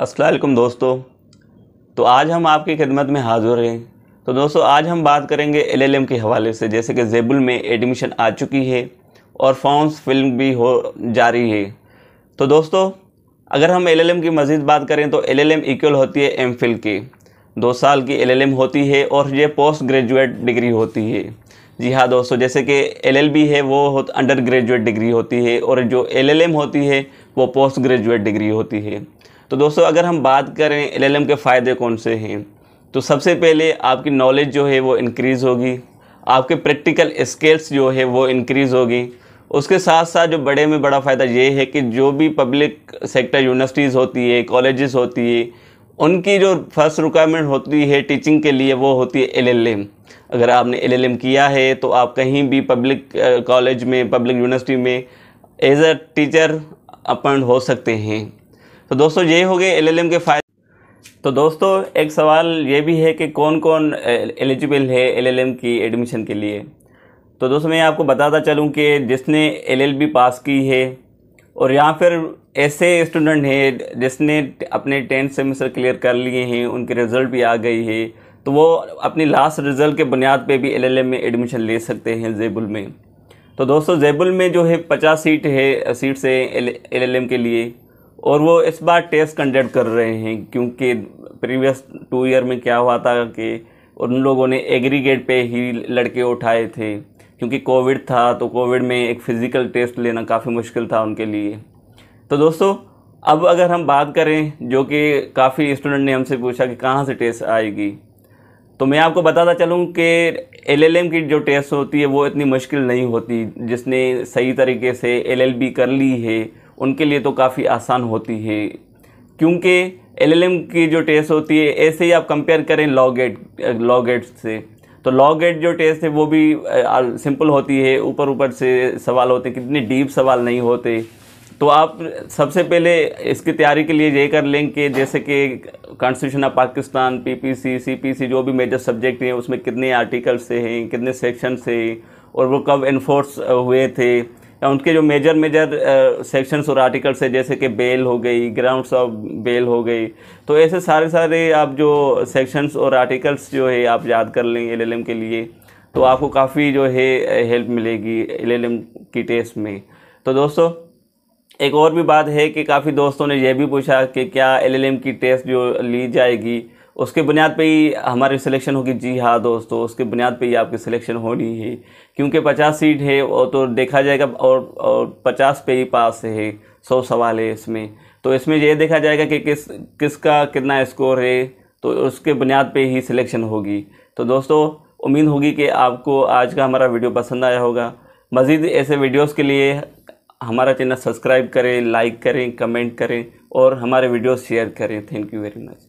असलकुम दोस्तों तो आज हम आपकी खिदमत में हाज़िर हैं तो दोस्तों आज हम बात करेंगे एलएलएम के हवाले से जैसे कि जेबुल में एडमिशन आ चुकी है और फॉर्म्स फिल्म भी हो जारी है तो दोस्तों अगर हम एलएलएम की मज़ीद बात करें तो एलएलएम इक्वल होती है एम की दो साल की एलएलएम होती है और ये पोस्ट ग्रेजुएट डिग्री होती है जी हाँ दोस्तों जैसे कि एलएलबी है वो अंडर ग्रेजुएट डिग्री होती है और जो एलएलएम होती है वो पोस्ट ग्रेजुएट डिग्री होती है तो दोस्तों अगर हम बात करें एल के फ़ायदे कौन से हैं तो सबसे पहले आपकी नॉलेज जो है वो इनक्रीज़ होगी आपके प्रैक्टिकल स्किल्स जो है वो इनक्रीज़ होगी उसके साथ साथ जो बड़े में बड़ा फ़ायदा ये है कि जो भी पब्लिक सेक्टर यूनिवर्सिटीज़ होती है कॉलेजेस होती है उनकी जो फर्स्ट रिक्वायरमेंट होती है टीचिंग के लिए वो होती है एलएलएम अगर आपने एलएलएम किया है तो आप कहीं भी पब्लिक कॉलेज में पब्लिक यूनिवर्सिटी में एज अ टीचर अपॉइंट हो सकते हैं तो दोस्तों ये हो गए एल के फायदे तो दोस्तों एक सवाल ये भी है कि कौन कौन एलिजिबल है एलएलएम की एडमिशन के लिए तो दोस्तों मैं आपको बताता चलूँ कि जिसने एलएलबी पास की है और या फिर ऐसे स्टूडेंट हैं जिसने अपने टेंथ सेमेस्टर क्लियर कर लिए हैं उनके रिज़ल्ट भी आ गई है तो वो अपनी लास्ट रिज़ल्ट के बुनियाद पे भी एलएलएम में एडमिशन ले सकते हैं जेबुल में तो दोस्तों जेबुल में जो है पचास सीट है सीट्स हैं एल एल के लिए और वो इस बार टेस्ट कंडक्ट कर रहे हैं क्योंकि प्रीवियस टू ईयर में क्या हुआ था कि उन लोगों ने एग्रीगेट पे ही लड़के उठाए थे क्योंकि कोविड था तो कोविड में एक फ़िज़िकल टेस्ट लेना काफ़ी मुश्किल था उनके लिए तो दोस्तों अब अगर हम बात करें जो कि काफ़ी स्टूडेंट ने हमसे पूछा कि कहाँ से टेस्ट आएगी तो मैं आपको बताता चलूँ कि एल की जो टेस्ट होती है वो इतनी मुश्किल नहीं होती जिसने सही तरीके से एल कर ली है उनके लिए तो काफ़ी आसान होती है क्योंकि एलएलएम की जो टेस्ट होती है ऐसे ही आप कंपेयर करें लॉगेट लॉगेट से तो लॉगेट जो टेस्ट है वो भी सिंपल होती है ऊपर ऊपर से सवाल होते कितने डीप सवाल नहीं होते तो आप सबसे पहले इसकी तैयारी के लिए ये कर लें कि जैसे कि constitution of Pakistan PPC CPC जो भी मेजर सब्जेक्ट हैं उसमें कितने आर्टिकल्स से हैं कितने सेक्शन से और वो कब इन्फोर्स हुए थे या उनके जो मेजर मेजर सेक्शंस और आर्टिकल्स है जैसे कि बेल हो गई ग्राउंड्स ऑफ बेल हो गई तो ऐसे सारे सारे आप जो सेक्शंस और आर्टिकल्स जो है आप याद कर लें एल के लिए तो आपको काफ़ी जो है हेल्प मिलेगी एल एल की टेस्ट में तो दोस्तों एक और भी बात है कि काफ़ी दोस्तों ने यह भी पूछा कि क्या एल की टेस्ट जो ली जाएगी उसके बुनियाद पे ही हमारी सिलेक्शन होगी जी हाँ दोस्तों उसके बुनियाद पे ही आपकी सिलेक्शन होनी है क्योंकि पचास सीट है और तो देखा जाएगा और और पचास पे ही पास है सौ सवाल है इसमें तो इसमें यह देखा जाएगा कि किस किसका कितना स्कोर है तो उसके बुनियाद पे ही सिलेक्शन होगी तो दोस्तों उम्मीद होगी कि आपको आज का हमारा वीडियो पसंद आया होगा मज़ीद ऐसे वीडियोज़ के लिए हमारा चैनल सब्सक्राइब करें लाइक करें कमेंट करें और हमारे वीडियो शेयर करें थैंक यू वेरी मच